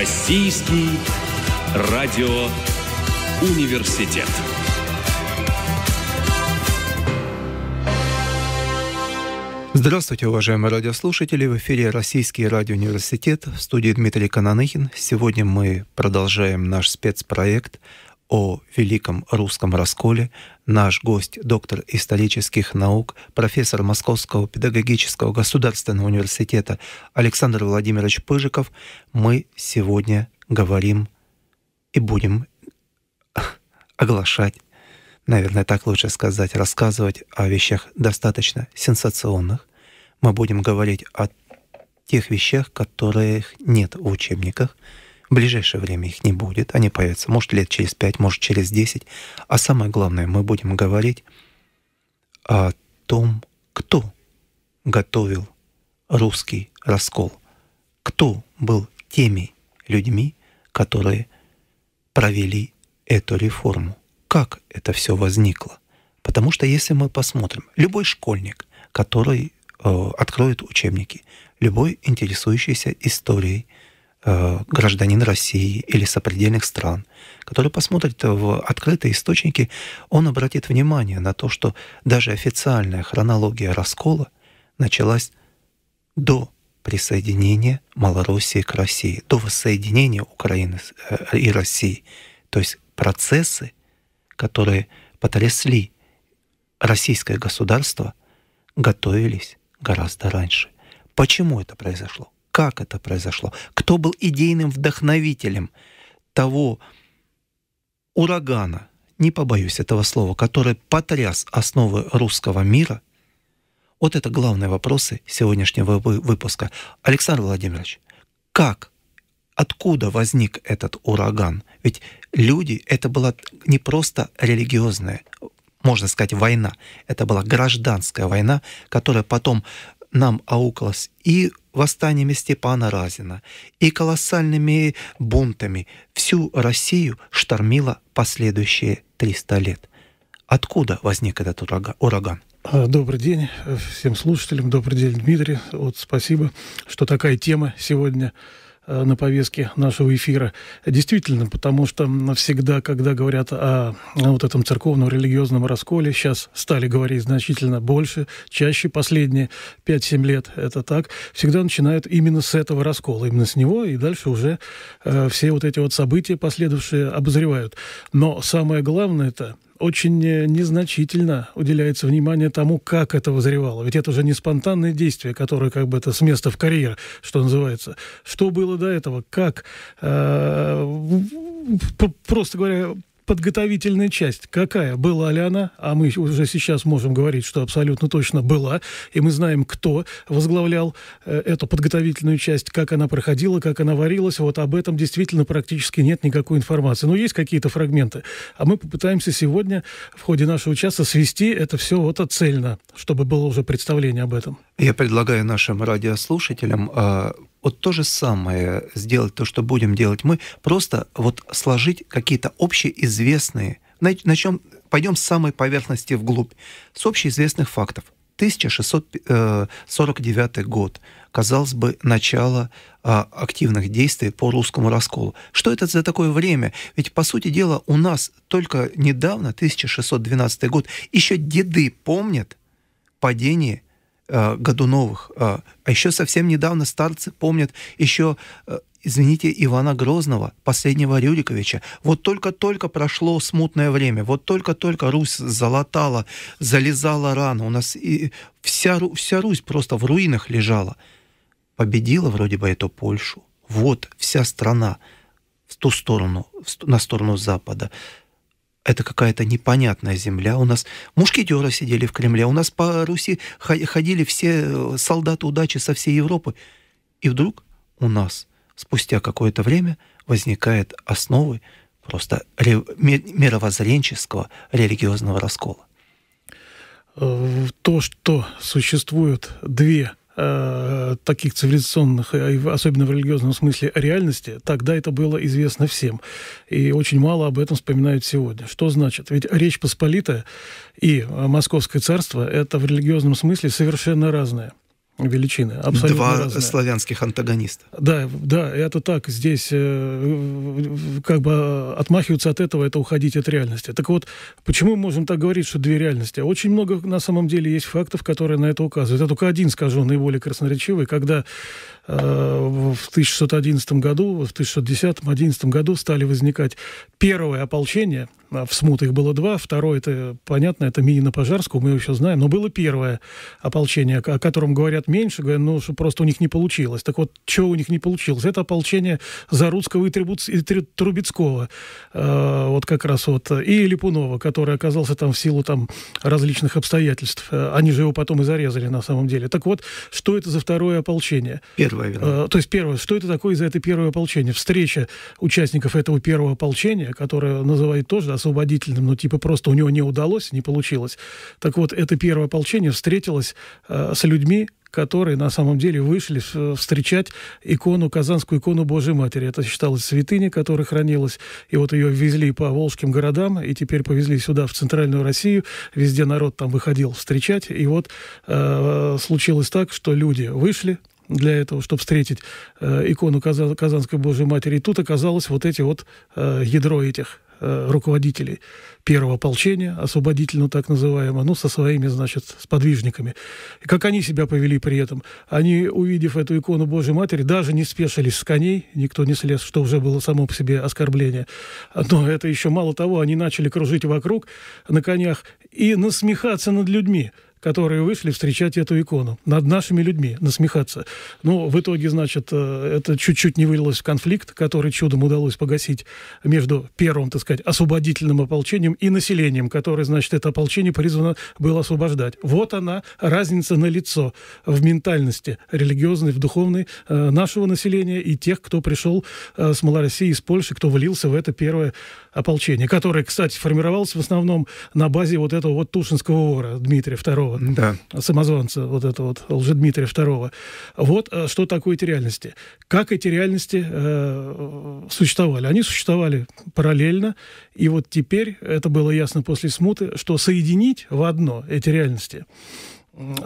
Российский радиоуниверситет. Здравствуйте, уважаемые радиослушатели! В эфире Российский радиоуниверситет в студии Дмитрий Кананыхин. Сегодня мы продолжаем наш спецпроект о великом русском расколе наш гость, доктор исторических наук, профессор Московского педагогического государственного университета Александр Владимирович Пыжиков, мы сегодня говорим и будем оглашать, наверное, так лучше сказать, рассказывать о вещах достаточно сенсационных. Мы будем говорить о тех вещах, которых нет в учебниках – в ближайшее время их не будет, они появятся, может, лет через пять, может, через десять. А самое главное, мы будем говорить о том, кто готовил русский раскол, кто был теми людьми, которые провели эту реформу, как это все возникло. Потому что если мы посмотрим, любой школьник, который э, откроет учебники, любой интересующийся историей Э, гражданин России или сопредельных стран, который посмотрит в открытые источники, он обратит внимание на то, что даже официальная хронология раскола началась до присоединения Малороссии к России, до воссоединения Украины э, и России. То есть процессы, которые потрясли российское государство, готовились гораздо раньше. Почему это произошло? как это произошло, кто был идейным вдохновителем того урагана, не побоюсь этого слова, который потряс основы русского мира, вот это главные вопросы сегодняшнего выпуска. Александр Владимирович, как, откуда возник этот ураган? Ведь люди, это была не просто религиозная, можно сказать, война, это была гражданская война, которая потом нам аукалось и восстаниями Степана Разина, и колоссальными бунтами всю Россию штормило последующие 300 лет. Откуда возник этот ураган? А, добрый день э, всем слушателям, добрый день, Дмитрий. Вот спасибо, что такая тема сегодня Э, на повестке нашего эфира. Действительно, потому что всегда, когда говорят о, вот этом церковном религиозном расколе, сейчас стали говорить значительно больше, чаще последние 5-7 лет, это так, всегда начинают именно с этого раскола, именно с него, и дальше уже э, все вот эти вот события последующие обозревают. Но самое главное это очень э, незначительно уделяется внимание тому, как это возревало, Ведь это уже не спонтанное действие, которое как бы это с места в карьер, что называется. Что было до этого, как, э, просто говоря, подготовительная часть какая? Была ли она? А мы уже сейчас можем говорить, что абсолютно точно была. И мы знаем, кто возглавлял э, эту подготовительную часть, как она проходила, как она варилась. Вот об этом действительно практически нет никакой информации. Но есть какие-то фрагменты. А мы попытаемся сегодня в ходе нашего часа свести это все вот цельно, чтобы было уже представление об этом. Я предлагаю нашим радиослушателям а, вот то же самое сделать, то, что будем делать мы, просто вот сложить какие-то общеизвестные, начнем, пойдем с самой поверхности вглубь, с общеизвестных фактов. 1649 э, год, казалось бы, начало а, активных действий по русскому расколу. Что это за такое время? Ведь, по сути дела, у нас только недавно, 1612 год, еще деды помнят падение Э, году новых, э, а еще совсем недавно старцы помнят еще э, извините, Ивана Грозного, последнего Рюриковича. Вот только-только прошло смутное время, вот только-только Русь залатала, залезала рано. У нас и вся, вся Русь просто в руинах лежала. Победила вроде бы эту Польшу. Вот вся страна в ту сторону, на сторону Запада это какая-то непонятная земля. У нас мушкетеры сидели в Кремле, у нас по Руси ходили все э, солдаты удачи со всей Европы. И вдруг у нас спустя какое-то время возникает основы просто мировоззренческого религиозного раскола. Э, то, что существуют две Э, таких цивилизационных, э, особенно в религиозном смысле, реальности, тогда это было известно всем. И очень мало об этом вспоминают сегодня. Что значит? Ведь Речь Посполитая и э, Московское царство – это в религиозном смысле совершенно разное величины. Абсолютно Два разные. славянских антагониста. Да, да, это так. Здесь э, как бы отмахиваться от этого, это уходить от реальности. Так вот, почему мы можем так говорить, что две реальности? Очень много на самом деле есть фактов, которые на это указывают. Это только один, скажу, наиболее красноречивый, когда Э, в 1611 году, в 1610-11 году стали возникать первое ополчение, а, в смут их было два, второе, это понятно, это Минино-Пожарского, мы его еще знаем, но было первое ополчение, о котором говорят меньше, говорят, ну, что просто у них не получилось. Так вот, что у них не получилось? Это ополчение Заруцкого и, Трибуц... и Трубецкого, э, вот как раз вот, и Липунова, который оказался там в силу там различных обстоятельств. Э, они же его потом и зарезали на самом деле. Так вот, что это за второе ополчение? Первое первая вина. Э, то есть первое, что это такое за это первое ополчение? Встреча участников этого первого ополчения, которое называют тоже освободительным, но типа просто у него не удалось, не получилось. Так вот, это первое ополчение встретилось э, с людьми, которые на самом деле вышли э, встречать икону, казанскую икону Божьей Матери. Это считалось святыней, которая хранилась. И вот ее везли по волжским городам, и теперь повезли сюда, в Центральную Россию. Везде народ там выходил встречать. И вот э, случилось так, что люди вышли, для этого, чтобы встретить э, икону Казанской Божьей Матери. И тут оказалось вот эти вот э, ядро этих э, руководителей первого ополчения, освободительного так называемого, ну, со своими, значит, с подвижниками. И как они себя повели при этом? Они, увидев эту икону Божьей Матери, даже не спешились с коней, никто не слез, что уже было само по себе оскорбление. Но это еще мало того, они начали кружить вокруг на конях и насмехаться над людьми которые вышли встречать эту икону, над нашими людьми насмехаться. Ну, в итоге, значит, э, это чуть-чуть не вылилось в конфликт, который чудом удалось погасить между первым, так сказать, освободительным ополчением и населением, которое, значит, это ополчение призвано было освобождать. Вот она, разница на лицо в ментальности религиозной, в духовной э, нашего населения и тех, кто пришел э, с Малороссии, из Польши, кто влился в это первое ополчение, которое, кстати, формировалось в основном на базе вот этого вот Тушинского вора Дмитрия II II, да. самозванца, вот этого вот Лжедмитрия второго. Вот э, что такое эти реальности. Как эти реальности э, существовали? Они существовали параллельно, и вот теперь, это было ясно после смуты, что соединить в одно эти реальности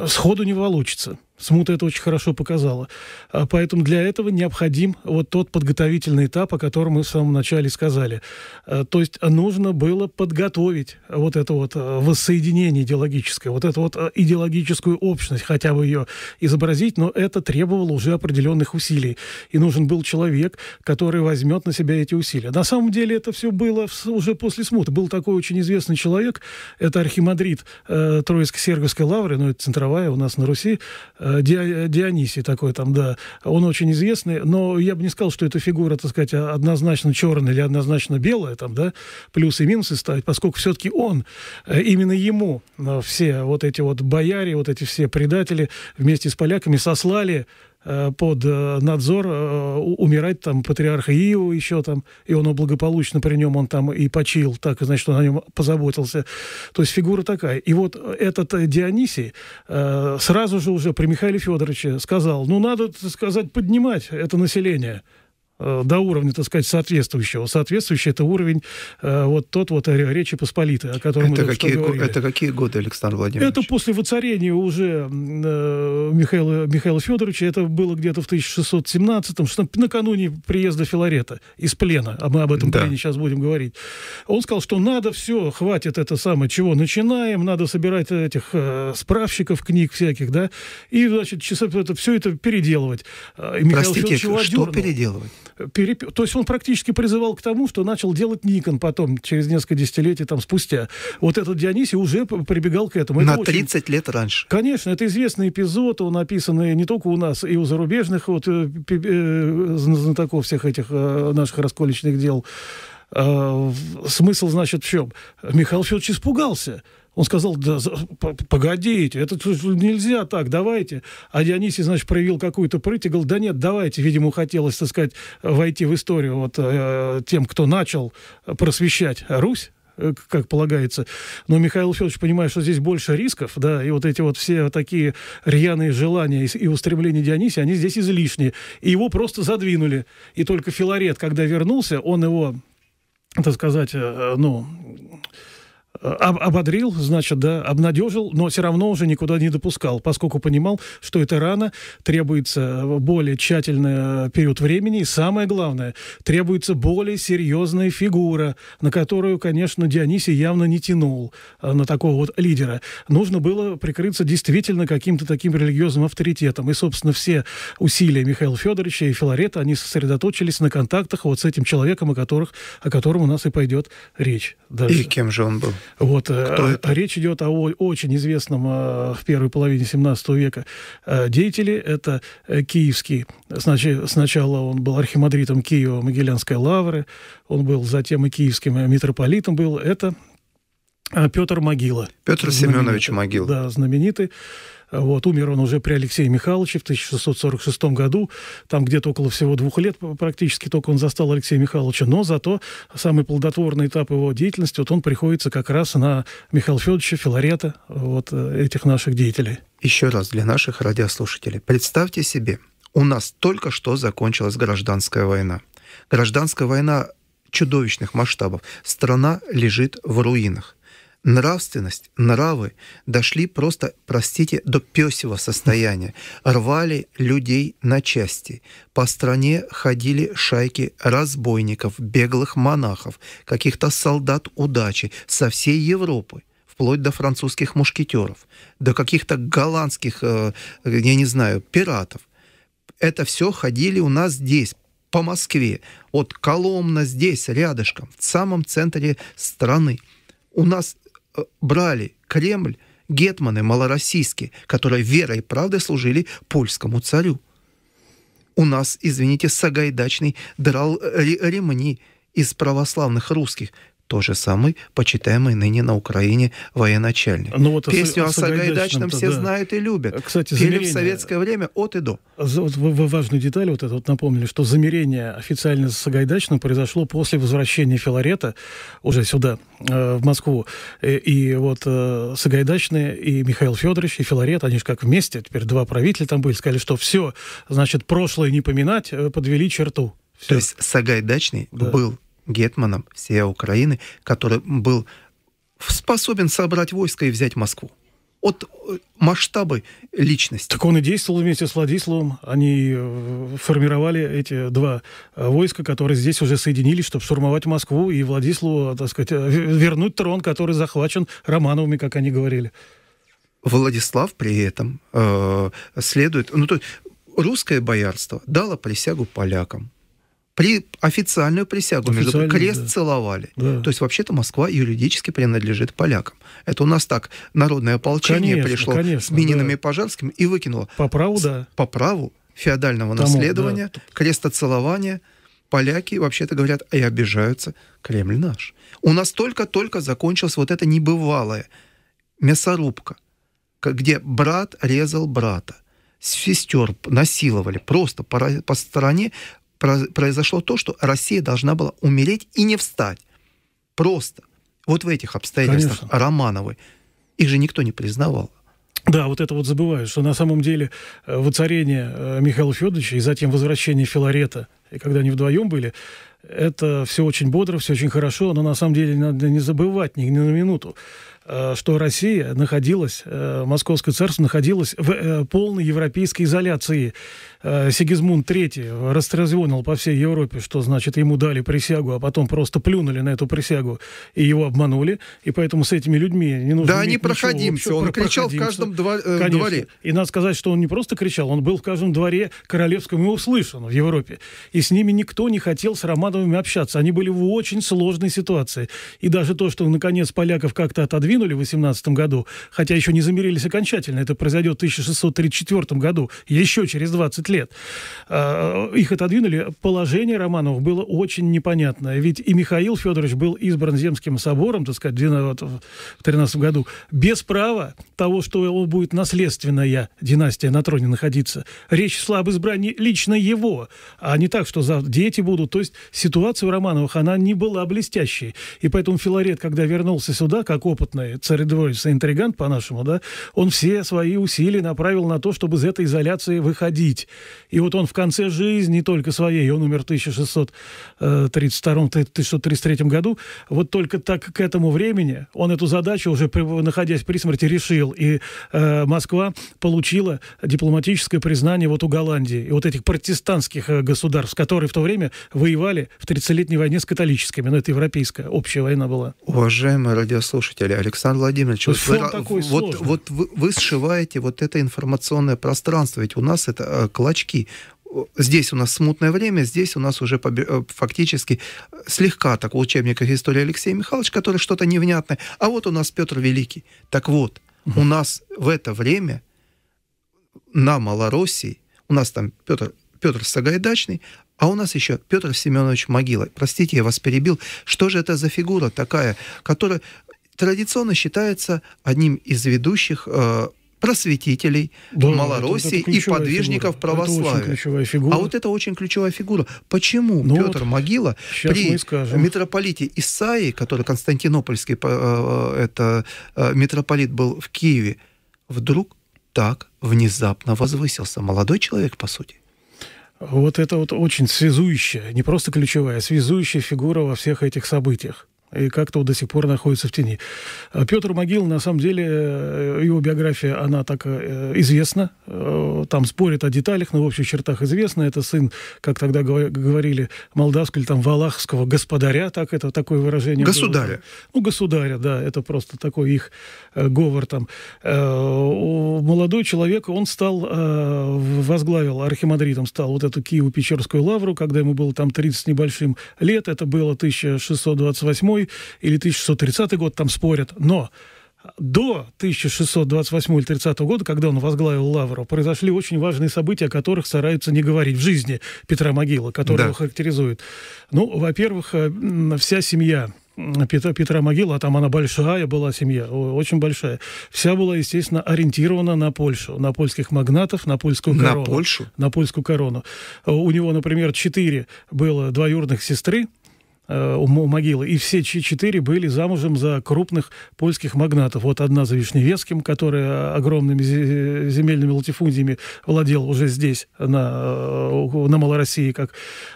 сходу не получится. Смута это очень хорошо показала. А, поэтому для этого необходим вот тот подготовительный этап, о котором мы в самом начале сказали. А, то есть нужно было подготовить вот это вот а, воссоединение идеологическое, вот эту вот идеологическую общность, хотя бы ее изобразить, но это требовало уже определенных усилий. И нужен был человек, который возьмет на себя эти усилия. На самом деле это все было уже после Смуты. Был такой очень известный человек, это архимандрит э, Троицко-Серговской лавры, ну это центровая у нас на Руси, э, Дионисий такой там, да, он очень известный, но я бы не сказал, что эта фигура, так сказать, однозначно черная или однозначно белая, там, да, плюсы и минусы ставить, поскольку все-таки он, э, именно ему э, все вот эти вот бояре, вот эти все предатели вместе с поляками сослали Э, под э, надзор, э, умирать там патриарха Иова еще там, и он его благополучно при нем он там и почил, так, значит, он о нем позаботился. То есть фигура такая. И вот этот Дионисий сразу же уже при Михаиле Федоровиче сказал, ну, надо, сказать, поднимать это население. Э, до уровня, так сказать, соответствующего. Соответствующий это уровень э, вот тот вот э, Речи Посполитой, о котором это мы какие, говорили. Это какие годы, Александр Владимирович? Это после воцарения уже Михаила, Михаила Федоровича. Это было где-то в 1617-м, накануне приезда Филарета из плена. А мы об этом да. плене сейчас будем говорить. Он сказал, что надо все, хватит это самое, чего начинаем, надо собирать этих справщиков книг всяких, да, и, значит, часов это, все это переделывать. И Михаил Федорович что переделывать? переп... То есть он практически призывал к тому, что начал делать Никон потом, через несколько десятилетий там спустя. Вот этот Дионисий уже прибегал к этому. На это 30 очень... лет раньше. Конечно, это известный эпизод, он описан не только у нас, и у зарубежных вот, э, э, знатоков всех этих э, наших расколечных дел. А, смысл, значит, в чем? Михаил Федорович испугался. Он сказал, да, погодите, это нельзя так, давайте. А Дионисий, значит, проявил какую-то прыть и говорил, да нет, давайте. Видимо, хотелось, так сказать, войти в историю вот э, тем, кто начал просвещать Русь э, как полагается. Но Михаил Федорович понимает, что здесь больше рисков, да, и вот эти вот все такие рьяные желания и устремления Дионисия, они здесь излишни. И его просто задвинули. И только Филарет, когда вернулся, он его, так сказать, э, ну, Э, об, ободрил, значит, да, обнадежил, но все равно уже никуда не допускал, поскольку понимал, что это рано, требуется э, более тщательный э, период времени, и самое главное, требуется более серьезная фигура, на которую, конечно, Дионисий явно не тянул, на такого вот лидера. Нужно было прикрыться действительно каким-то таким религиозным авторитетом, и, собственно, все усилия Михаила Федоровича и Филарета, они сосредоточились на контактах вот с этим человеком, о, которых, о котором у нас и пойдет речь. Даже. И кем же он был? Вот, э, Кто это? Речь идет о очень известном э, в первой половине 17 века э, деятеле. Это киевский. Сначала он был архимандритом Киева Могилянской лавры, он был затем и киевским митрополитом был. Это Петр Могила. Петр знаменитый, Семенович Могил. Да, знаменитый вот, умер он уже при Алексее Михайловиче в 1646 году. Там где-то около всего двух лет практически только он застал Алексея Михайловича. Но зато самый плодотворный этап его деятельности, вот он приходится как раз на Михаила Федоровича Филарета, вот э, этих наших деятелей. Еще раз для наших радиослушателей. Представьте себе, у нас только что закончилась гражданская война. Гражданская война чудовищных масштабов. Страна лежит в руинах нравственность, нравы дошли просто, простите, до песего состояния. Рвали людей на части. По стране ходили шайки разбойников, беглых монахов, каких-то солдат удачи со всей Европы вплоть до французских мушкетеров, до каких-то голландских, э, я не знаю, пиратов. Это все ходили у нас здесь, по Москве, от Коломна здесь, рядышком, в самом центре страны. У нас брали Кремль гетманы малороссийские, которые верой и правдой служили польскому царю. У нас, извините, Сагайдачный драл ремни из православных русских, тоже самый почитаемый ныне на Украине военачальник. Ну, вот Песню о, о Сагайдачном все да. знают и любят. Кстати, Пели замерение... в советское время от и до. А вот вы, вы важную деталь вот это вот напомнили, что замерение официально с Сагайдачным произошло после возвращения Филарета уже сюда, э, в Москву. И, э, и вот э, Сагайдачный и Михаил Федорович, и Филарет, они же как вместе, теперь два правителя там были, сказали, что все, значит, прошлое не поминать, э, подвели черту. Все. То есть Сагайдачный да. был гетманом всей Украины, который был способен собрать войско и взять Москву. От э, масштабы личности. Так он и действовал вместе с Владиславом. Они э, формировали эти два э, войска, которые здесь уже соединились, чтобы штурмовать Москву и Владиславу, так сказать, вернуть трон, который захвачен Романовыми, как они говорили. Владислав при этом э, следует... Ну, то есть русское боярство дало присягу полякам при официальную присягу, между крест да. целовали. Да. То есть вообще-то Москва юридически принадлежит полякам. Это у нас так народное ополчение конечно, пришло конечно, с Мининами да. и Пожарским и выкинуло. По праву, да. По праву феодального Тому, наследования, да. крестоцелования поляки вообще-то говорят и обижаются, Кремль наш. У нас только-только закончилась вот эта небывалая мясорубка, где брат резал брата сестер насиловали просто по, по стороне произошло то, что Россия должна была умереть и не встать. Просто. Вот в этих обстоятельствах Конечно. Романовы. Их же никто не признавал. Да, вот это вот забываю, что на самом деле э, воцарение э, Михаила Федоровича и затем возвращение Филарета и когда они вдвоем были, это все очень бодро, все очень хорошо, но на самом деле надо не забывать ни, ни на минуту, э, что Россия находилась, э, Московское царство находилось в э, полной европейской изоляции. Сигизмунд III растрезвонил по всей Европе, что значит ему дали присягу, а потом просто плюнули на эту присягу и его обманули. И поэтому с этими людьми не нужно... Да, они проходим все. он кричал в каждом дво- Конечно. дворе. И надо сказать, что он не просто кричал, он был в каждом дворе королевском и услышан в Европе. И с ними никто не хотел с Романовыми общаться. Они были в очень сложной ситуации. И даже то, что, наконец, поляков как-то отодвинули в 18 году, хотя еще не замерились окончательно, это произойдет в 1634 году, еще через 20 лет, а, их отодвинули, положение Романовых было очень непонятное. Ведь и Михаил Федорович был избран Земским собором, так сказать, в 13 году, без права того, что его будет наследственная династия на троне находиться. Речь шла об избрании лично его, а не так, что что за дети будут. То есть ситуация у Романовых, она не была блестящей. И поэтому Филарет, когда вернулся сюда, как опытный царедворец интригант по-нашему, да, он все свои усилия направил на то, чтобы из этой изоляции выходить. И вот он в конце жизни, не только своей, он умер в 1632-1633 году, вот только так к этому времени он эту задачу уже, находясь при смерти, решил. И э, Москва получила дипломатическое признание вот у Голландии и вот этих протестантских э, государств с которой в то время воевали в 30-летней войне с католическими. Но ну, это европейская общая война была. Уважаемые радиослушатели, Александр Владимирович, вот, вы, такой вот, вот вы, вы сшиваете вот это информационное пространство, ведь у нас это э, клочки здесь у нас смутное время, здесь у нас уже э, фактически э, слегка так в учебниках истории Алексея Михайловича, который что-то невнятное. А вот у нас Петр Великий. Так вот, у нас в это время на Малороссии, у нас там Петр Петр Сагайдачный, а у нас еще Петр Семенович Могила. Простите, я вас перебил. Что же это за фигура такая, которая традиционно считается одним из ведущих э, просветителей да, Малороссии это, это и подвижников фигура. православия. А вот это очень ключевая фигура. Почему ну Петр вот, Могила при митрополите Исаии, который константинопольский э, это, э, митрополит был в Киеве, вдруг так внезапно возвысился? Молодой человек, по сути. Вот это вот очень связующая, не просто ключевая, а связующая фигура во всех этих событиях и как-то вот до сих пор находится в тени. Э, Петр Могил, на самом деле, э, его биография, она так э, известна, там спорят о деталях, но в общих чертах известно. Это сын, как тогда говорили, молдавского или там валахского господаря, так это такое выражение. Государя. Было. Ну, государя, да, это просто такой их говор там. Молодой человек, он стал, возглавил, архимандритом стал вот эту Киеву-Печерскую лавру, когда ему было там 30 с небольшим лет, это было 1628 или 1630 год, там спорят. Но до 1628 или 30 года, когда он возглавил Лавру, произошли очень важные события, о которых стараются не говорить в жизни Петра Могила, который да. его характеризует. Ну, во-первых, э, вся семья Петра, Петра Могила, а там она большая была семья, очень большая, вся была, естественно, ориентирована на Польшу, на польских магнатов, на польскую корону. На Польшу? На польскую корону. Э, у него, например, четыре было двоюродных сестры, Э, у могилы. И все четыре были замужем за крупных польских магнатов. Вот одна за Вишневецким, которая огромными земельными латифундиями владел уже здесь, на, э, на Малороссии, как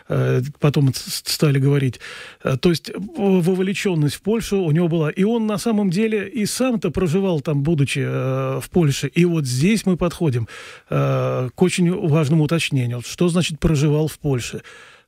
э, потом стали говорить. То есть вовлеченность в Польшу у него была. И он на самом деле и сам-то проживал там, будучи в Польше. И вот здесь мы подходим к очень важному уточнению. Что значит «проживал в Польше»?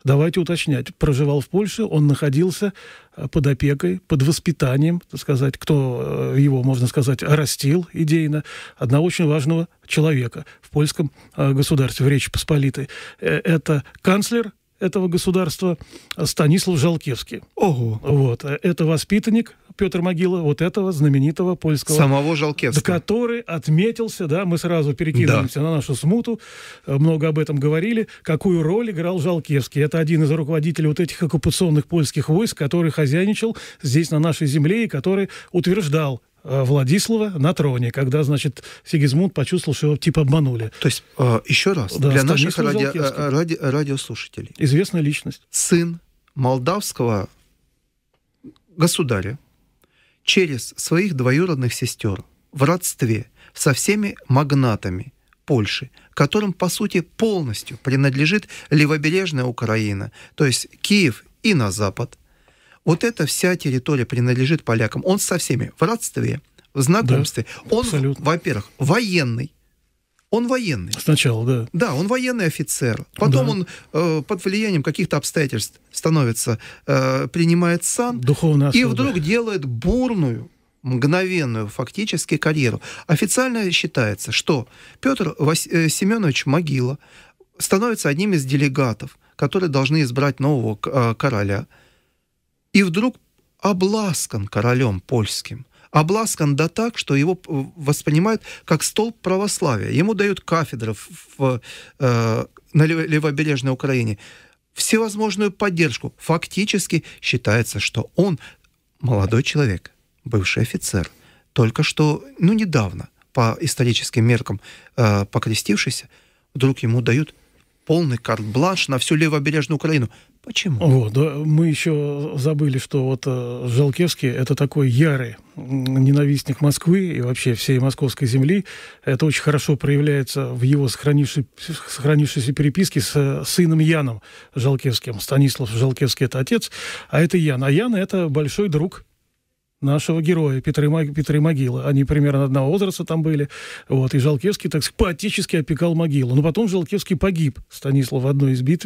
давайте уточнять, проживал в Польше, он находился э, под опекой, под воспитанием, так сказать, кто э, его, можно сказать, растил идейно, одного очень важного человека в польском э, государстве, в Речи Посполитой. Это канцлер этого государства Станислав Жалкевский. Ого! Вот. Это воспитанник Петр Могила, вот этого знаменитого польского... Самого Жалкевского. Который отметился, да, мы сразу перекидываемся да. на нашу смуту, э, много об этом говорили, какую роль играл Жалкевский. Это один из руководителей вот этих оккупационных польских войск, который хозяйничал здесь, на нашей земле, и который утверждал э, Владислава на троне, когда, значит, Сигизмунд почувствовал, что его типа обманули. То есть, э, еще раз, да, для наших ради... Ради... радиослушателей. Известная личность. Сын молдавского государя, через своих двоюродных сестер в родстве со всеми магнатами Польши, которым, по сути, полностью принадлежит левобережная Украина, то есть Киев и на запад. Вот эта вся территория принадлежит полякам. Он со всеми в родстве, в знакомстве. Да, он, во-первых, военный, он военный. Сначала, да. Да, он военный офицер. Потом да. он э, под влиянием каких-то обстоятельств становится, э, принимает сан. Духовная И вдруг делает бурную, мгновенную фактически карьеру. Официально считается, что Петр Вась... Э, Семенович Могила становится одним из делегатов, которые должны избрать нового э, короля. И вдруг обласкан королем польским обласкан да так, что его э, воспринимают как столб православия. Ему дают кафедры в, э, на левобережной Украине всевозможную поддержку. Фактически считается, что он молодой человек, бывший офицер, только что, ну, недавно, по историческим меркам э, покрестившийся, вдруг ему дают полный карт-бланш на всю левобережную Украину. Почему? Вот, да, мы еще забыли, что вот э, Жалкевский это такой ярый ненавистник Москвы и вообще всей московской земли. Это очень хорошо проявляется в его сохранившей, сохранившейся переписке с э, сыном Яном Жалкевским. Станислав Жалкевский – это отец, а это Ян. А Ян – это большой друг нашего героя Петра, Петра Могила. Они примерно одного возраста там были. Вот, и Жалкевский, так сказать, поотечески опекал могилу. Но потом Жалкевский погиб, Станислав, в одной из битв.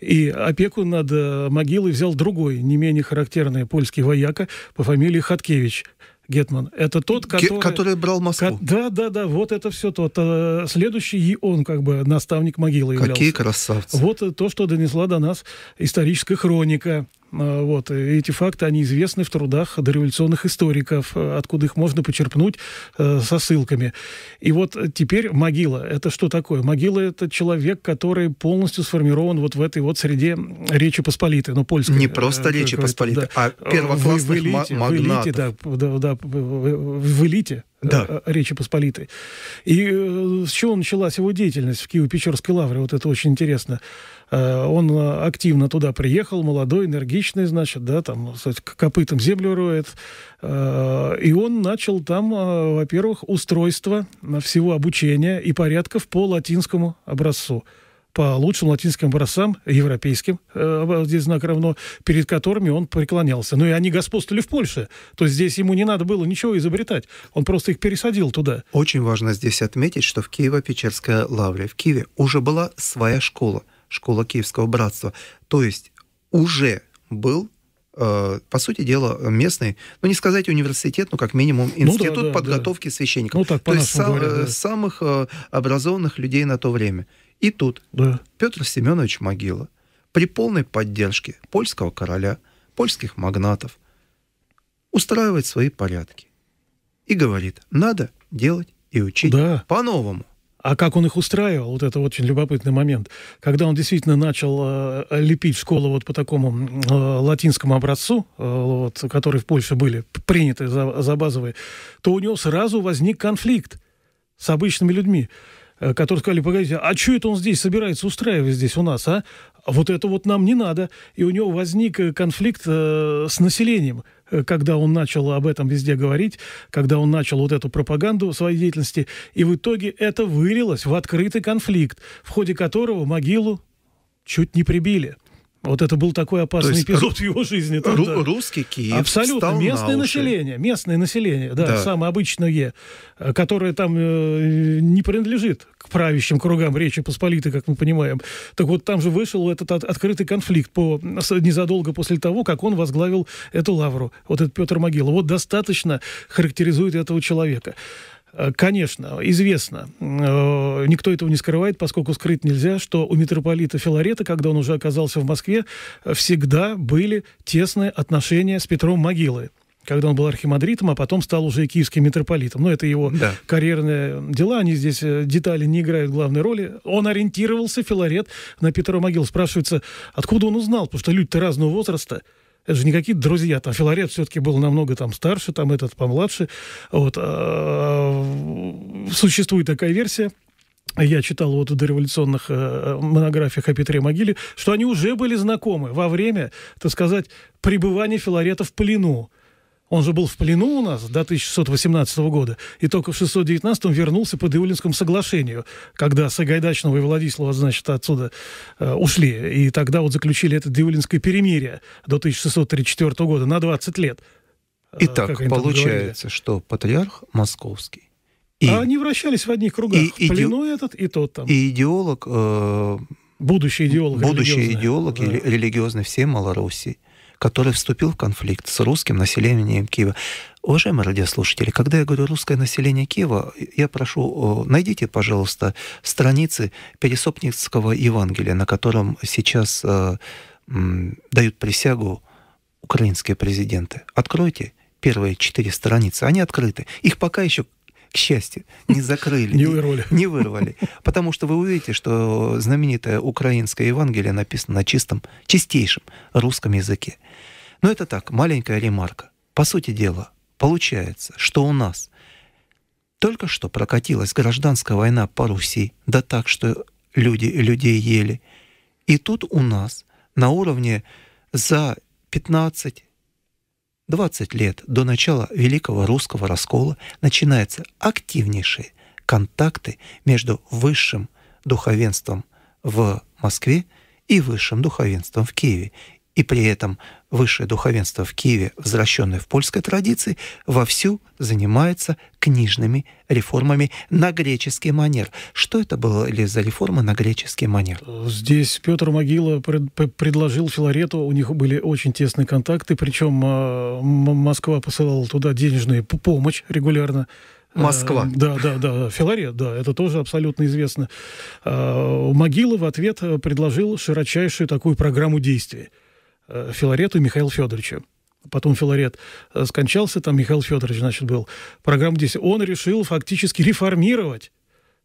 И опеку над э, могилой взял другой, не менее характерный польский вояка по фамилии Хаткевич. Гетман. Это тот, который... Который брал Москву. да, да, да, вот это все тот. Следующий и он, как бы, наставник могилы являлся. Какие красавцы. Вот э, то, что донесла до нас историческая хроника. А, вот. эти факты, они известны в трудах дореволюционных историков, э, откуда их можно почерпнуть э, со ссылками. И вот теперь могила. Это что такое? Могила — это человек, который полностью сформирован вот в этой вот среде Речи Посполитой, но ну, польской. Не э, просто Речи Посполитой, да. а э, первоклассных вы, вы элите, магнатов. Вы элите, да, да, да, в элите да. Речи Посполитой. И с чего началась его деятельность в Киево-Печерской лавре? Вот это очень интересно. Э, он э, активно туда приехал, молодой, энергичный, значит, да, там, ну, кстати, копытом землю роет. Э, и он начал там, во-первых, устройство всего обучения и порядков по латинскому образцу по лучшим латинским образцам, европейским, здесь знак равно, перед которыми он преклонялся. Ну и они господствовали в Польше. То есть здесь ему не надо было ничего изобретать. Он просто их пересадил туда. Очень важно здесь отметить, что в киево печерская лавре, в Киеве уже была своя школа школа Киевского братства. То есть уже был э, по сути дела, местный, ну не сказать университет, но как минимум институт ну, да, да, подготовки да. священников. Ну, так, То есть сам, говоря, да. самых э, образованных людей на то время. И тут да. Петр Семенович Могила при полной поддержке польского короля, польских магнатов, устраивает свои порядки и говорит, надо делать и учить да. по-новому. А как он их устраивал, вот это очень любопытный момент. Когда он действительно начал э, лепить школу вот по такому э, латинскому образцу, э, вот, который в Польше были приняты за, за базовые, то у него сразу возник конфликт с обычными людьми, э, которые сказали, погодите, а что это он здесь собирается устраивать здесь у нас, а? Вот это вот нам не надо. И у него возник э, конфликт э, с населением – Э, когда он начал об этом везде говорить, когда он начал вот эту пропаганду своей деятельности. И в итоге это вылилось в открытый конфликт, в ходе которого могилу чуть не прибили. Вот это был такой опасный есть, эпизод в его жизни. Ру- Русский Киев Абсолютно. Стал местное на население. Местное население, да, да, самое обычное, э, которое там э, не принадлежит к правящим кругам Речи Посполитой, как мы понимаем. Так вот, там же вышел этот от, открытый конфликт по, незадолго после того, как он возглавил эту лавру. Вот этот Петр Могила. Вот достаточно характеризует этого человека. Э, конечно, известно. Э, никто этого не скрывает, поскольку скрыть нельзя, что у митрополита Филарета, когда он уже оказался в Москве, э, всегда были тесные отношения с Петром Могилой когда он был архимандритом, а потом стал уже и киевским митрополитом. Но ну, это его да. карьерные дела, они здесь детали не играют главной роли. Он ориентировался, Филарет, на Петра Могил. Спрашивается, откуда он узнал, потому что люди-то разного возраста. Это же не какие-то друзья. Там Филарет все-таки был намного там старше, там этот помладше. Вот. А, существует такая версия, я читал вот в дореволюционных э, монографиях о Петре Могиле, что они уже были знакомы во время, так сказать, пребывания Филарета в плену. Он же был в плену у нас до 1618 года, и только в 619 он вернулся по Диулинскому соглашению, когда Сагайдачного и Владислава, значит, отсюда э, ушли. И тогда вот заключили это Диулинское перемирие до 1634 года на 20 лет. Э, Итак, получается, что патриарх московский. А и, а они вращались в одних кругах. И, в плену этот и тот там. И идеолог... Э... Будущий идеолог. Будущий идеолог да. или религиозный всей Малороссии – который вступил в конфликт с русским населением Киева. Уважаемые радиослушатели, когда я говорю русское население Киева, я прошу, найдите, пожалуйста, страницы Пересопницкого Евангелия, на котором сейчас э, м, дают присягу украинские президенты. Откройте первые четыре страницы, они открыты. Их пока еще к счастью, не закрыли. Не вырвали. не вырвали. Потому что вы увидите, что знаменитое украинское Евангелие написано на чистом, чистейшем русском языке. Но это так, маленькая ремарка. По сути дела, получается, что у нас только что прокатилась гражданская война по Руси, да так, что люди людей ели. И тут у нас на уровне за 15 20 лет до начала Великого Русского Раскола начинаются активнейшие контакты между высшим духовенством в Москве и высшим духовенством в Киеве. И при этом высшее духовенство в Киеве, возвращенное в польской традиции, вовсю занимается книжными реформами на греческий манер. Что это было ли за реформы на греческий манер? Здесь Петр Могила пред, предложил Филарету, у них были очень тесные контакты, причем а, Москва посылала туда денежную помощь регулярно. Москва. Э, да, да, да. Филарет, да, это тоже абсолютно известно. Э, Могила в ответ э, предложил широчайшую такую программу действий. Э, Филарету и Михаилу Федоровичу. Потом Филарет э, скончался, там Михаил Федорович, значит, был. Программа 10. Он решил фактически реформировать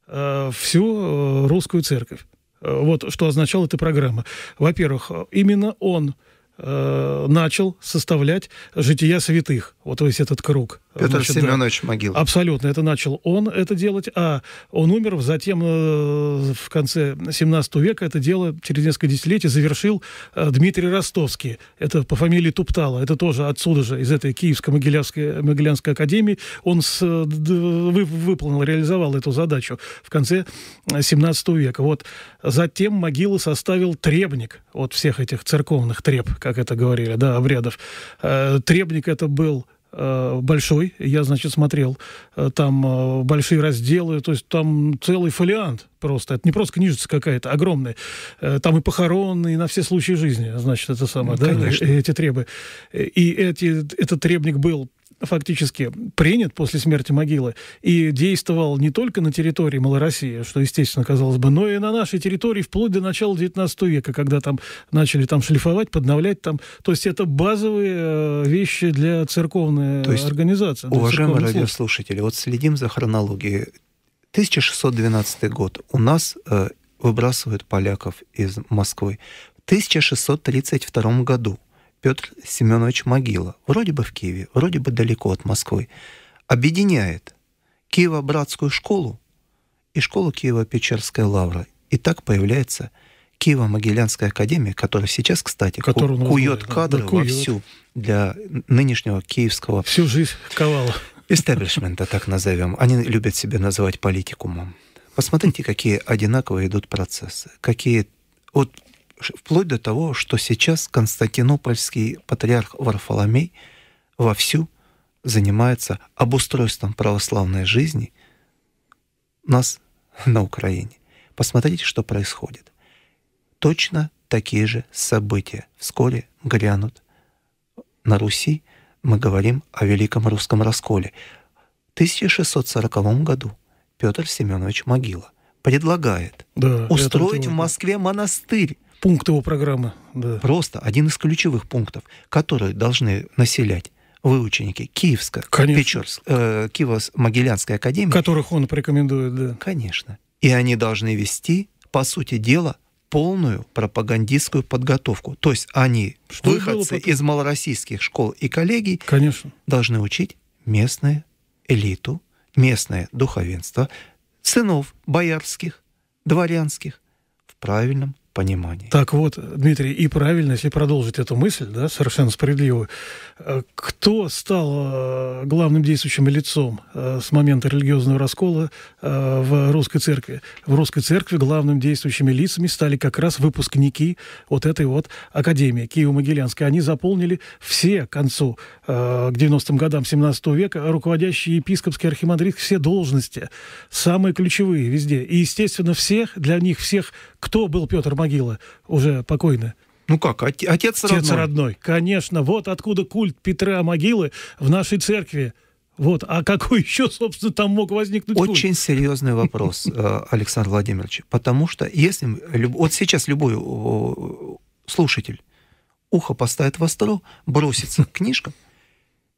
э, всю русскую церковь. Вот что означала эта программа. Во-первых, именно он Э, начал составлять жития святых. Вот весь этот круг. Э, Петр Значит, Семенович да, Могилов. Абсолютно. Это начал он это делать, а он умер. Затем э, в конце 17 века это дело через несколько десятилетий завершил Дмитрий Ростовский. Это по фамилии Туптала. Это тоже отсюда же, из этой Киевской Могилянской, Могилянской академии. Он с, вы, выполнил, реализовал эту задачу в конце 17 века. Вот. Затем могилы составил требник от всех этих церковных треб, как это говорили, да, обрядов. Э, требник это был э, большой, я, значит, смотрел, э, там большие разделы, то есть там целый фолиант просто, это не просто книжица какая-то, огромная, там и похоронные и на все случаи жизни, значит, это самое, ну, да, конечно. эти требы. И эти, этот требник был фактически принят после смерти могилы и действовал не только на территории Малороссии, что, естественно, казалось бы, но и на нашей территории вплоть до начала 19 века, когда там начали там шлифовать, подновлять там. То есть это базовые э, вещи для церковной То есть, организации. Уважаемые радиослушатели, вот следим за хронологией. 1612 год у нас э, выбрасывают поляков из Москвы. В 1632 году Петр Семенович Могила, вроде бы в Киеве, вроде бы далеко от Москвы, объединяет Киево-Братскую школу и школу киево печерская Лавра, И так появляется Киево-Могилянская академия, которая сейчас, кстати, Которую ку- кует знает, кадры да, кует. вовсю для нынешнего киевского... Всю жизнь ковала. Истеблишмента, так назовем. Они любят себя называть политикумом. Посмотрите, какие одинаковые идут процессы, какие... Вот вплоть до того, что сейчас константинопольский патриарх Варфоломей вовсю занимается обустройством православной жизни нас на Украине. Посмотрите, что происходит. Точно такие же события вскоре грянут на Руси. Мы говорим о Великом Русском Расколе. В 1640 году Петр Семенович Могила предлагает да, устроить в Москве монастырь Пункт его программы. Да. Просто один из ключевых пунктов, которые должны населять выученики ученики Киевска, э, Киево-Могилянской академии. Которых он порекомендует, да. Конечно. И они должны вести, по сути дела, полную пропагандистскую подготовку. То есть они, Что выходцы из малороссийских школ и коллегий, Конечно. должны учить местную элиту, местное духовенство, сынов боярских, дворянских в правильном понимании. Так вот, Дмитрий, и правильно, если продолжить эту мысль, да, совершенно справедливую, э, кто стал э, главным действующим лицом э, с момента религиозного раскола в русской церкви? В русской церкви главным действующими лицами стали как раз выпускники вот этой вот академии Киево-Могилянской. Они заполнили все к концу, к 90-м годам 17 века, руководящие епископские архимандрит, все должности, самые ключевые везде. И, естественно, всех, для них всех, кто был Петр Макеевич, могила, уже покойная. Ну как, отец, отец родной? Отец родной, конечно. Вот откуда культ Петра могилы в нашей церкви. Вот, а какой еще, собственно, там мог возникнуть? Очень культ? серьезный вопрос, э, Александр Владимирович, потому что если вот сейчас любой слушатель ухо поставит во столу, бросится к книжкам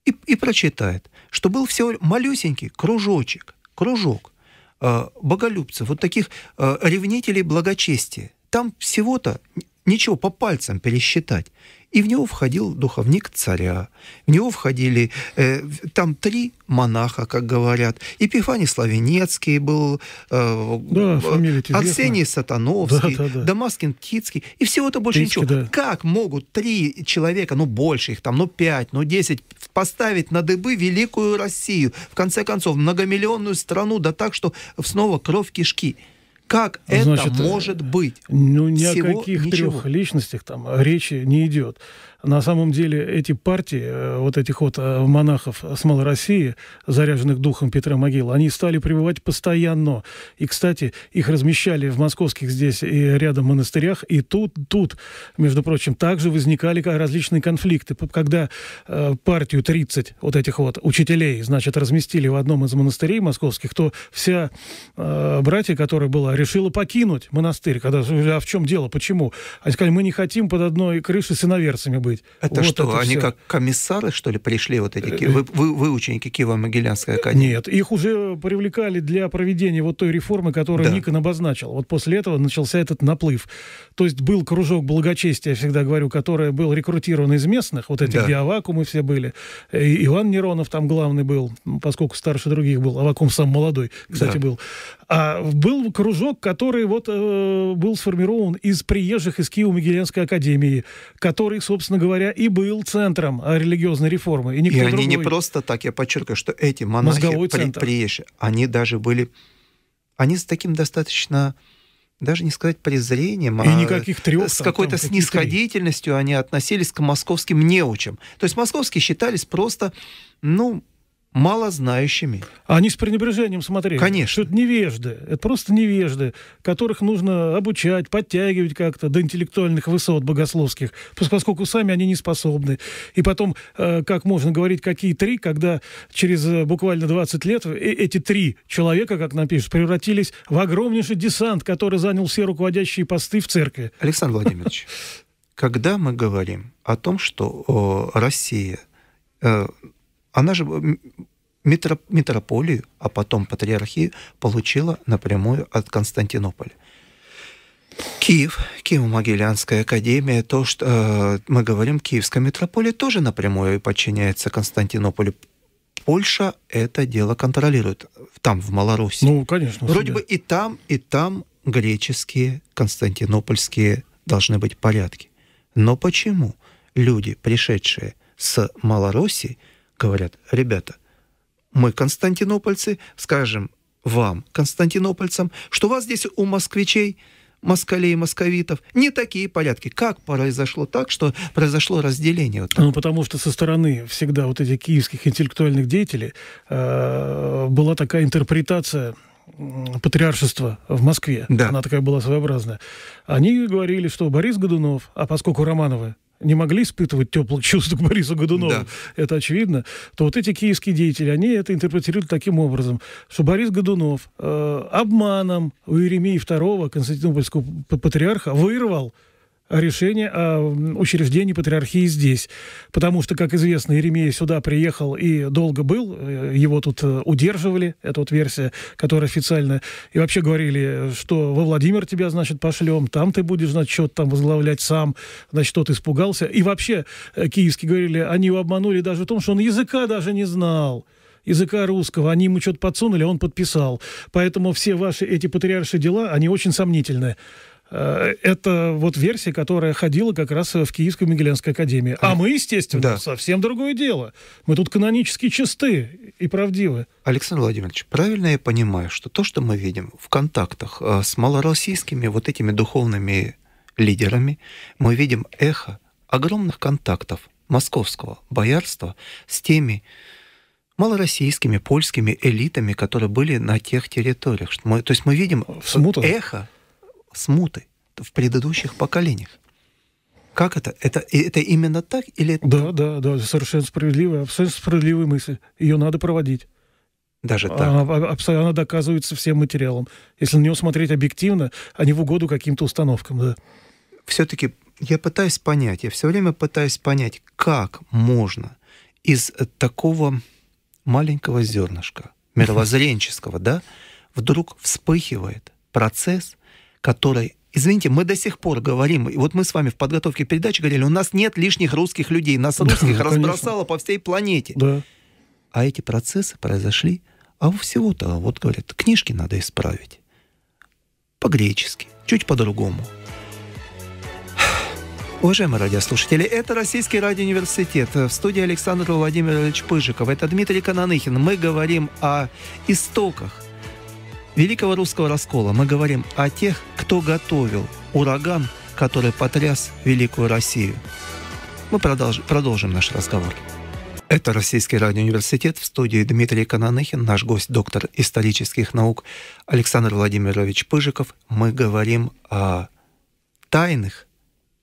и, и прочитает, что был всего малюсенький кружочек, кружок э, боголюбцев, вот таких э, ревнителей благочестия, там всего-то ничего по пальцам пересчитать. И в него входил духовник царя, в него входили э, там три монаха, как говорят, Епифаний Славенецкий был, э, да, э, Арсений Сатановский, да, да, да. Дамаскин Тицкий, и всего-то больше Тицкий, ничего. Да. Как могут три человека, ну больше их там, ну пять, ну десять, поставить на дыбы великую Россию, в конце концов, многомиллионную страну, да так, что снова кровь кишки – как Значит, это может быть? Ну, ни Всего о каких ничего. трех личностях там речи не идет. На самом деле эти партии, э, вот этих вот э, монахов с Малороссии, заряженных духом Петра Могила, они стали пребывать постоянно. И, кстати, их размещали в московских здесь и рядом монастырях. И тут, тут, между прочим, также возникали различные конфликты. Когда э, партию 30 вот этих вот учителей, значит, разместили в одном из монастырей московских, то вся братья, которая была решила покинуть монастырь, когда а в чем дело, почему? Они сказали, мы не хотим под одной крышей с иноверцами быть. Это вот что, это они все. как комиссары, что ли, пришли, вот эти, э, э, вы, вы, вы ученики Киево-Могилянской академии? Нет, их уже привлекали для проведения вот той реформы, которую да. Никон обозначил. Вот после этого начался этот наплыв. То есть был кружок благочестия, я всегда говорю, который был рекрутирован из местных, вот эти да. где Авакумы все были. И э, Иван Неронов там главный был, поскольку старше других был, Авакум сам молодой, кстати, да. был. А, был кружок, который вот э, был сформирован из приезжих из Киева могиленской академии, который, собственно говоря, и был центром а, религиозной реформы. И, никто и они другой. не просто так, я подчеркиваю, что эти монахи при, приезжие, они даже были, они с таким достаточно даже не сказать презрением, и а никаких трех, с какой-то снисходительностью они относились к московским неучам. То есть московские считались просто, ну, малознающими. А они с пренебрежением смотрели. Конечно. это невежды. Это просто невежды, которых нужно обучать, подтягивать как-то до интеллектуальных высот богословских, поскольку сами они не способны. И потом, э, как можно говорить, какие три, когда через э, буквально 20 лет э, эти три человека, как нам пишут, превратились в огромнейший десант, который занял все руководящие посты в церкви. Александр Владимирович, когда мы говорим о том, что Россия она же митрополию, а потом патриархию, получила напрямую от Константинополя. Киев, Киево-Могилянская академия, то, что э, мы говорим, Киевская митрополия тоже напрямую подчиняется Константинополю. Польша это дело контролирует там, в Малоруссии. Ну, конечно. Вроде себе. бы и там, и там греческие, константинопольские должны быть порядки. Но почему люди, пришедшие с Малороссии, говорят, ребята – мы, константинопольцы, скажем вам, константинопольцам, что у вас здесь у москвичей москалей и московитов. Не такие порядки. Как произошло так, что произошло разделение? Вот ну, потому что со стороны всегда вот этих киевских интеллектуальных деятелей э, была такая интерпретация патриаршества в Москве. Да. Она такая была своеобразная. Они говорили, что Борис Годунов, а поскольку Романовы не могли испытывать теплых чувств к Борису Годунову, да. это очевидно, то вот эти киевские деятели, они это интерпретируют таким образом, что Борис Годунов э, обманом у Иеремии II, Константинопольского патриарха, вырвал решение о учреждении патриархии здесь. Потому что, как известно, Еремей сюда приехал и долго был, э, его тут э, удерживали, это вот версия, которая официально, и вообще говорили, что во Владимир тебя, значит, пошлем, там ты будешь, значит, что-то там возглавлять сам, значит, тот испугался. И вообще, э, киевские говорили, они его обманули даже в том, что он языка даже не знал языка русского. Они ему что-то подсунули, а он подписал. Поэтому все ваши эти патриаршие дела, они очень сомнительные. Э, это вот версия, которая ходила как раз в Киевскую Могилянскую академию. А мы, естественно, да. совсем другое дело. Мы тут канонически чисты и правдивы. Александр Владимирович, правильно я понимаю, что то, что мы видим в контактах э, с малороссийскими вот этими духовными лидерами, мы видим эхо огромных контактов московского боярства с теми малороссийскими, польскими элитами, которые были на тех территориях. Мы, то есть мы видим Смута. эхо смуты в предыдущих поколениях. Как это? это? Это именно так или это... Да, да, да, совершенно справедливая, абсолютно справедливая мысль. Ее надо проводить. Даже так? Она, а, она доказывается всем материалом. Если на него смотреть объективно, а не в угоду каким-то установкам, да. Все-таки я пытаюсь понять, я все время пытаюсь понять, как можно из такого маленького зернышка, мировоззренческого, да, вдруг вспыхивает процесс, которой Извините, мы до сих пор говорим, и вот мы с вами в подготовке передачи говорили, у нас нет лишних русских людей, нас русских да, разбросало по всей планете. Да. А эти процессы произошли, а у всего-то, вот говорят, книжки надо исправить. По-гречески, чуть по-другому. Уважаемые радиослушатели, это Российский радиоуниверситет. В студии Александр Владимирович Пыжиков. Это Дмитрий Кононыхин. Мы говорим о истоках Великого русского раскола мы говорим о тех, кто готовил ураган, который потряс Великую Россию. Мы продолж, продолжим наш разговор. Это Российский радиоуниверситет. В студии Дмитрий Кананыхин, наш гость, доктор исторических наук Александр Владимирович Пыжиков. Мы говорим о тайных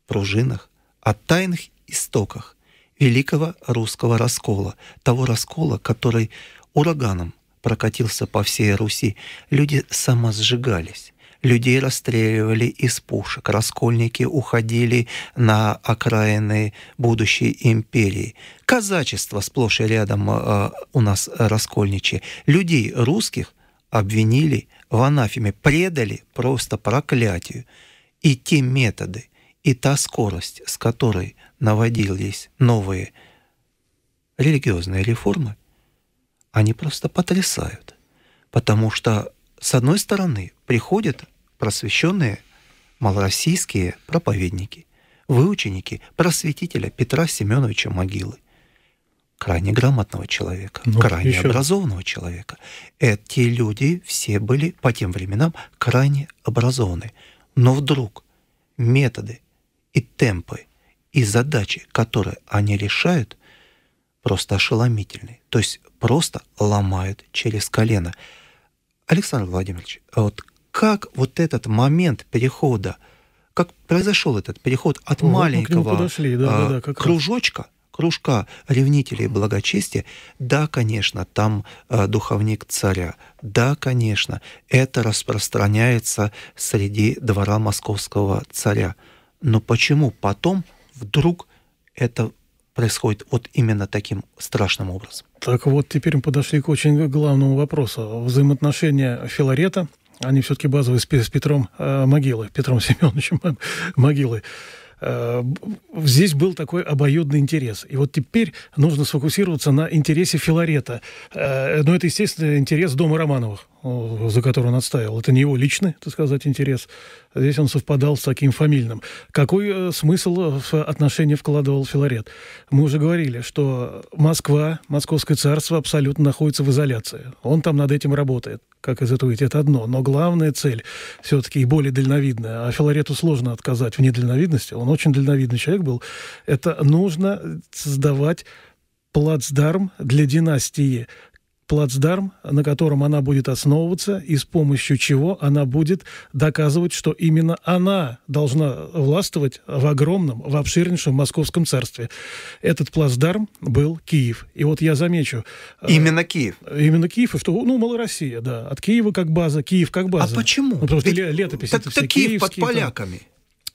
пружинах, о тайных истоках великого русского раскола, того раскола, который ураганом прокатился по всей Руси. Люди самосжигались. Людей расстреливали из пушек, раскольники уходили на окраины будущей империи. Казачество сплошь и рядом э, у нас раскольничье. Людей русских обвинили в анафеме, предали просто проклятию. И те методы, и та скорость, с которой наводились новые религиозные реформы – они просто потрясают. Потому что, с одной стороны, приходят просвещенные малороссийские проповедники, выученики просветителя Петра Семеновича Могилы, крайне грамотного человека, ну, крайне еще. образованного человека. Эти люди все были по тем временам крайне образованы. Но вдруг методы и темпы и задачи, которые они решают, просто ошеломительный. То есть просто ломают через колено. Александр Владимирович, а вот как вот этот момент перехода, как произошел этот переход от вот маленького подошли, да, а, да, да, как кружочка, раз. кружка ревнителей благочестия, да, конечно, там а, духовник царя, да, конечно, это распространяется среди двора московского царя. Но почему потом вдруг это происходит вот именно таким страшным образом. Так вот, теперь мы подошли к очень главному вопросу. Взаимоотношения Филарета, они все-таки базовые с, Петром э, Могилой, Петром Семеновичем Могилой. Э, здесь был такой обоюдный интерес. И вот теперь нужно сфокусироваться на интересе Филарета. Э, но это, естественно, интерес дома Романовых, за который он отстаивал. Это не его личный, так сказать, интерес. Здесь он совпадал с таким фамильным. Какой э, смысл в отношения вкладывал Филарет? Мы уже говорили, что Москва, Московское царство абсолютно находится в изоляции. Он там над этим работает как из этого выйти, это одно. Но главная цель все-таки и более дальновидная. А Филарету сложно отказать в недальновидности. Он очень дальновидный человек был. Это нужно создавать плацдарм для династии, плацдарм, на котором она будет основываться и с помощью чего она будет доказывать, что именно она должна властвовать в огромном, в обширнейшем московском царстве. Этот плацдарм был Киев. И вот я замечу... Э, именно Киев? Именно Киев, и что, ну, Малороссия, да. От Киева как база, Киев как а база. А почему? Ну, потому что Ведь, летописи так, все Киев под поляками. Там.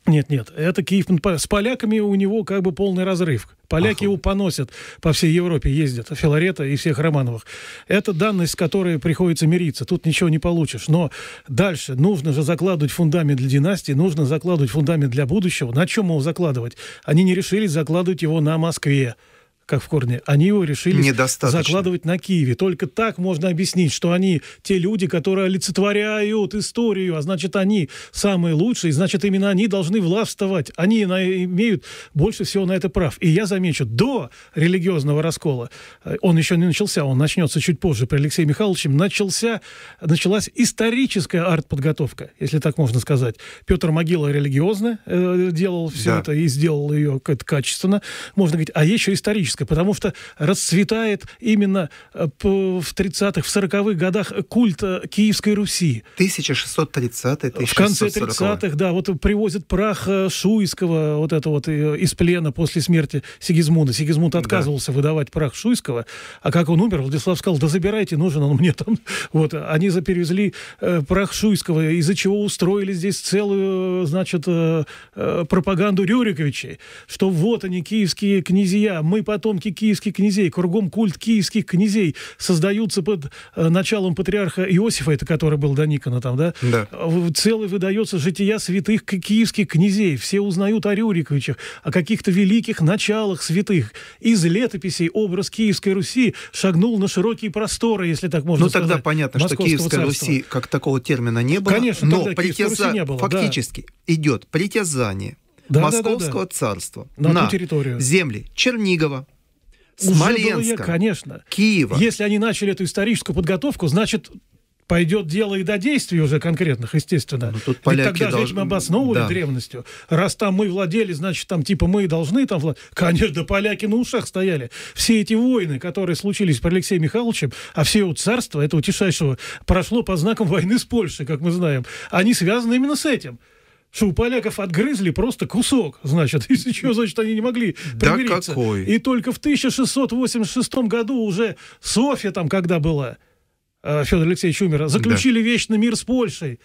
Нет, нет, это Киев ну, с поляками у него как бы полный разрыв. Поляки ага. его поносят по всей Европе, ездят, Филарета и всех Романовых. Это данность, с которой приходится мириться, тут ничего не получишь. Но дальше нужно же закладывать фундамент для династии, нужно закладывать фундамент для будущего. На чем его закладывать? Они не решили закладывать его на Москве как в корне, они его решили закладывать на Киеве. Только так можно объяснить, что они те люди, которые олицетворяют историю, а значит, они самые лучшие, значит, именно они должны властвовать. Они на, имеют больше всего на это прав. И я замечу, до религиозного раскола, э, он еще не начался, он начнется чуть позже при Алексее Михайловиче, начался, началась историческая арт-подготовка, если так можно сказать. Петр Могила религиозно э, делал все да. это и сделал ее как качественно, можно говорить, а еще исторически Красноярска, потому что расцветает именно э, в 30-х, в 40-х годах культ э, Киевской Руси. 1630-е, э, В конце 30-х, да, вот привозят прах Шуйского, вот это вот из плена после смерти Сигизмунда. Сигизмунд отказывался да. выдавать прах Шуйского, а как он умер, Владислав сказал, да забирайте, нужен он мне там. Вот, они заперевезли прах Шуйского, из-за чего устроили здесь целую, значит, пропаганду Рюриковичей, что вот они, киевские князья, мы потом потомки киевских князей, кругом культ киевских князей создаются под э, началом патриарха Иосифа, это который был до Никона там, да? Да. Целый выдается жития святых киевских князей. Все узнают о Рюриковичах, о каких-то великих началах святых. Из летописей образ Киевской Руси шагнул на широкие просторы, если так можно ну, сказать. Ну тогда понятно, что Киевская Руси как такого термина не было. Конечно, но притяза... не было, фактически да. идет притязание да, Московского да, да, да. царства на, на территорию. земли Чернигова, Смоленска, было, конечно. Киева. Если они начали эту историческую подготовку, значит, пойдет дело и до действий уже конкретных, естественно. Ну, тут Ведь поляки тогда должны... же этим обосновывали да. древностью. Раз там мы владели, значит, там типа мы должны там владеть. Конечно, да поляки на ушах стояли. Все эти войны, которые случились при Алексее Михайловиче, а все его царство, этого тишайшего, прошло по знакам войны с Польшей, как мы знаем. Они связаны именно с этим что у поляков отгрызли просто кусок, значит, из-за чего, значит, они не могли примириться. Да какой? И только в 1686 году уже Софья там, когда была, э, Федор Алексеевич умер, заключили да. вечный мир с Польшей.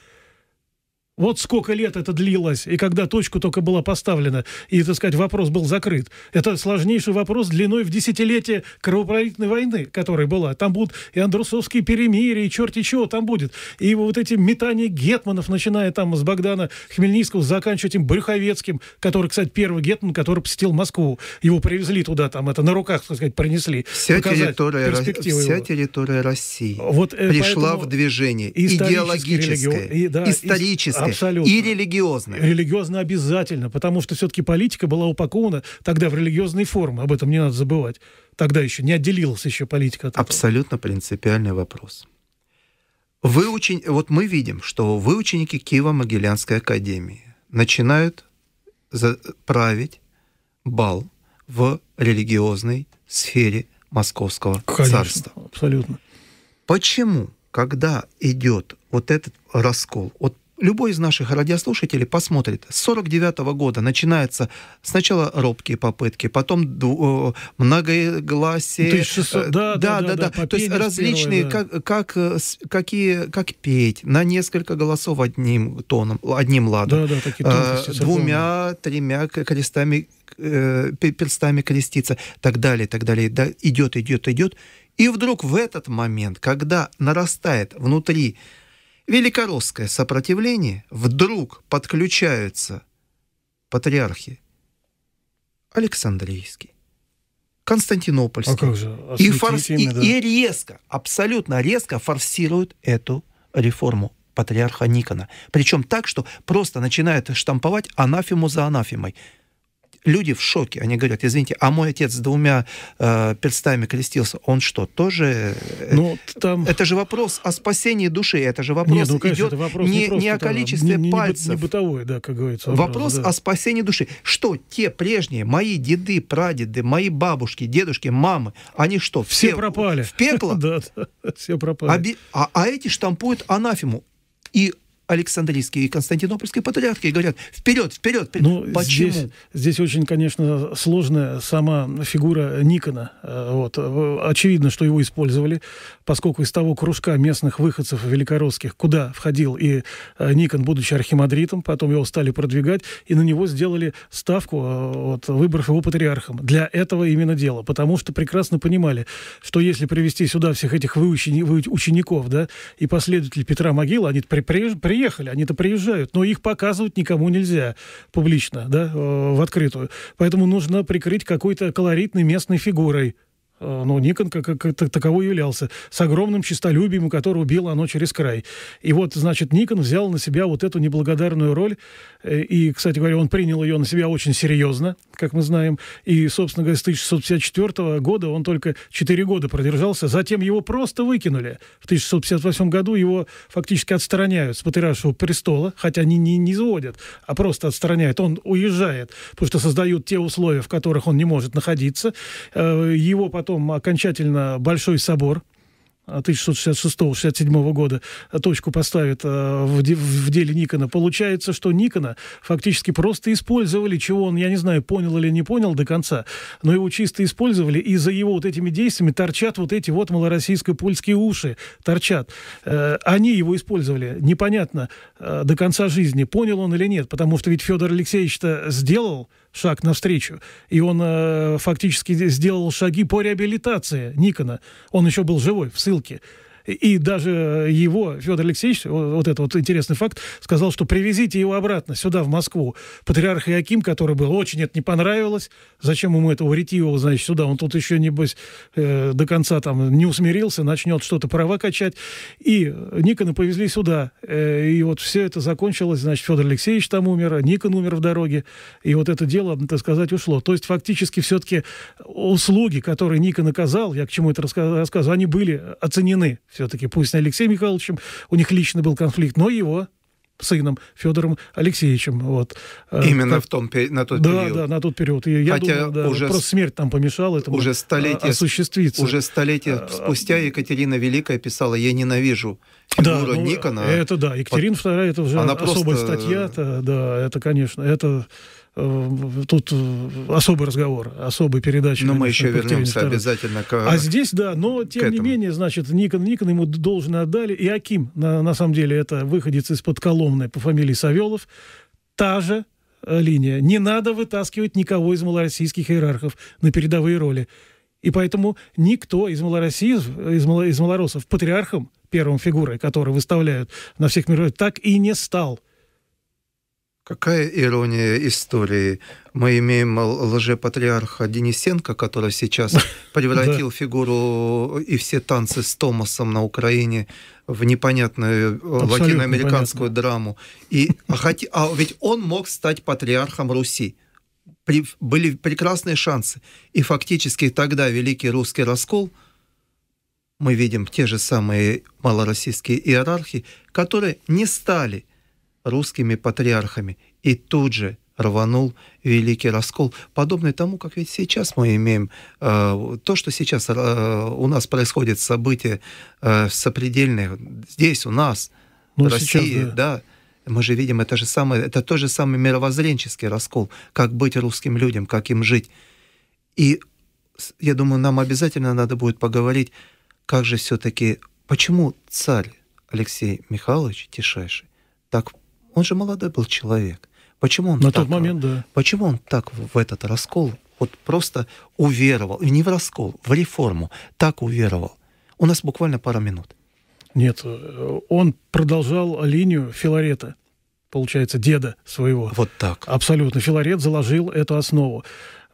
Вот сколько лет это длилось, и когда точка только была поставлена, и, так сказать, вопрос был закрыт. Это сложнейший вопрос длиной в десятилетие кровопролитной войны, которая была. Там будут и андрусовские перемирия, и черти чего там будет. И вот эти метания гетманов, начиная там с Богдана Хмельницкого, заканчивая этим Брюховецким, который, кстати, первый гетман, который посетил Москву. Его привезли туда, там это на руках, так сказать, принесли. Вся, территория, вся территория России вот, э, пришла в движение. Идеологическое, религи... да, историческое политической Абсолютно. и религиозной. Религиозно обязательно, потому что все-таки политика была упакована тогда в религиозные формы, об этом не надо забывать. Тогда еще не отделилась еще политика от этого. Абсолютно принципиальный вопрос. Вы учен... Вот мы видим, что вы ученики Киево-Могилянской академии начинают за... править бал в религиозной сфере Московского Конечно, царства. Абсолютно. Почему, когда идет вот этот раскол от любой из наших радиослушателей посмотрит. С 49 года начинаются сначала робкие попытки, потом многогласие. Ну, 1600, э, да, да, да, да. да, да. То есть различные, первое, да. как, как, э, какие, как петь на несколько голосов одним тоном, одним ладом, да, да, такие э, двумя, тремя крестами, перстами креститься, так далее, так далее. Да, идет, идет, идет. И вдруг в этот момент, когда нарастает внутри великоросское сопротивление, вдруг подключаются патриархи Александрийский, Константинопольский. А как же? И, форс... имя, да? и, и резко, абсолютно резко форсируют эту реформу патриарха Никона. Причем так, что просто начинают штамповать анафему за анафемой люди в шоке. Они говорят, извините, а мой отец с двумя э, перстами крестился, он что, тоже... Э, ну, там... Это же вопрос о спасении души, это же вопрос Нет, ну, конечно, идет вопрос не, не, не о количестве там, не, не, пальцев. Не, не бытовой, да, как говорится. Вопрос, вопрос да. о спасении души. Что те прежние, мои деды, прадеды, мои бабушки, дедушки, мамы, они что, все, все пропали? В пекло? Да, все пропали. А, а эти штампуют анафему. И Александрийские и Константинопольские патриархи говорят «Вперед, вперед!» вперед. Ну, Почему? Здесь, здесь очень, конечно, сложная сама фигура Никона. Э, вот. Э, очевидно, что его использовали поскольку из того кружка местных выходцев великоросских, куда входил и э, Никон, будучи архимандритом, потом его стали продвигать, и на него сделали ставку, э, вот, выбрав его патриархом. Для этого именно дело, потому что прекрасно понимали, что если привести сюда всех этих учеников, да, и последователей Петра Могила, они при, приехали, они-то приезжают, но их показывать никому нельзя публично, да, э, в открытую. Поэтому нужно прикрыть какой-то колоритной местной фигурой. Э, но Никон как, как таковой являлся, с огромным честолюбием, которого било оно через край. И вот, значит, Никон взял на себя вот эту неблагодарную роль, э, и, кстати говоря, он принял ее на себя очень серьезно, как мы знаем, и, собственно говоря, с 1654 года он только 4 года продержался, затем его просто выкинули. В 1658 году его фактически отстраняют с патриаршего престола, хотя они не, не заводят, а просто отстраняют. Он уезжает, потому что создают те условия, в которых он не может находиться. Э, его потом потом окончательно Большой собор 1666-67 а, года а, точку поставит а, в, в деле Никона. Получается, что Никона фактически просто использовали, чего он, я не знаю, понял или не понял до конца, но его чисто использовали, и за его вот этими действиями торчат вот эти вот малороссийско-польские уши, торчат. Э, они его использовали, непонятно, э, до конца жизни, понял он или нет, потому что ведь Федор Алексеевич-то сделал шаг навстречу. И он э, фактически сделал шаги по реабилитации Никона. Он еще был живой в ссылке. И даже его, Федор Алексеевич, вот это вот интересный факт, сказал, что привезите его обратно сюда, в Москву. Патриарх Иаким, который был, очень это не понравилось. Зачем ему этого ретивого, значит, сюда? Он тут еще, небось, э, до конца там не усмирился, начнет что-то права качать. И Никона повезли сюда. Э, и вот все это закончилось, значит, Федор Алексеевич там умер, а Никон умер в дороге. И вот это дело, так сказать, ушло. То есть фактически все-таки услуги, которые Никон оказал, я к чему это рассказываю, они были оценены все-таки пусть с Алексеем Михайловичем у них лично был конфликт, но его сыном Федором Алексеевичем. Вот. Э, Именно так, в том, на тот да, период. Да, на тот период. И я Хотя думаю, да, уже, просто смерть там помешала этому уже столетие, осуществиться. Уже столетие э, спустя э, Екатерина Великая писала «Я ненавижу фигуру да, ну, Никона». Это да, Екатерина вот, II, это уже она особая просто... статья. да, это, конечно, это Э, тут э, особый разговор, особой передачи. Но мы еще вернемся второй. обязательно к А здесь, да, но тем не менее, значит, Никон, Никон ему должен отдали. И Аким, на, на самом деле, это выходец из-под Коломны по фамилии Савелов, та же э, линия. Не надо вытаскивать никого из малороссийских иерархов на передовые роли. И поэтому никто из малороссии, из, мало, из малоросов патриархом, первым фигурой, который выставляют на всех мировых, так и не стал. Какая ирония истории. Мы имеем лжепатриарха Денисенко, который сейчас превратил фигуру и все танцы с Томасом на Украине в непонятную э, Абсолютно латиноамериканскую понятно. драму. И, а, а ведь он мог стать патриархом Руси. При, были прекрасные шансы. И фактически тогда великий русский раскол – мы видим те же самые малороссийские иерархи, которые не стали – русскими патриархами. И тут же рванул великий раскол, подобный тому, как ведь сейчас мы имеем э, то, что сейчас э, у нас происходит события э, сопредельных здесь у нас ну, в России, сейчас, да. да. Мы же видим это же самое, это тот же самый мировоззренческий раскол, как быть русским людям, как им жить. И я думаю, нам обязательно надо будет поговорить, как же все-таки, почему царь Алексей Михайлович Тишайший так он же молодой был человек. Почему он На так, тот момент, да. Почему он так в этот раскол вот просто уверовал, и не в раскол, в реформу, так уверовал? У нас буквально пара минут. Нет, э, он продолжал линию Филарета, получается, деда своего. Вот так. Абсолютно. Филарет заложил эту основу.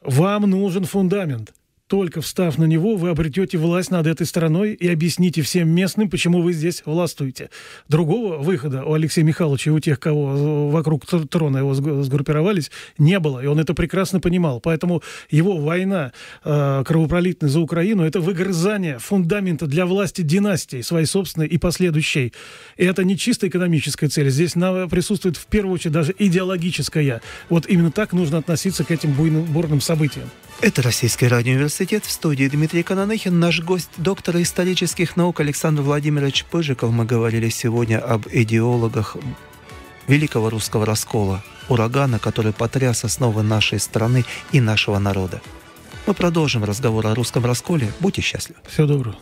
Вам нужен фундамент. Только встав на него, вы обретете власть над этой страной и объясните всем местным, почему вы здесь властвуете. Другого выхода у Алексея Михайловича и у тех, кого вокруг трона его сгруппировались, не было. И он это прекрасно понимал. Поэтому его война э, кровопролитная за Украину — это выгрызание фундамента для власти династии, своей собственной и последующей. И это не чисто экономическая цель. Здесь присутствует в первую очередь даже идеологическая. Вот именно так нужно относиться к этим буйным, бурным событиям. Это Российский радио университет. В студии Дмитрий Кананехин. Наш гость, доктор исторических наук Александр Владимирович Пыжиков. Мы говорили сегодня об идеологах великого русского раскола, урагана, который потряс основы нашей страны и нашего народа. Мы продолжим разговор о русском расколе. Будьте счастливы. Всего доброго.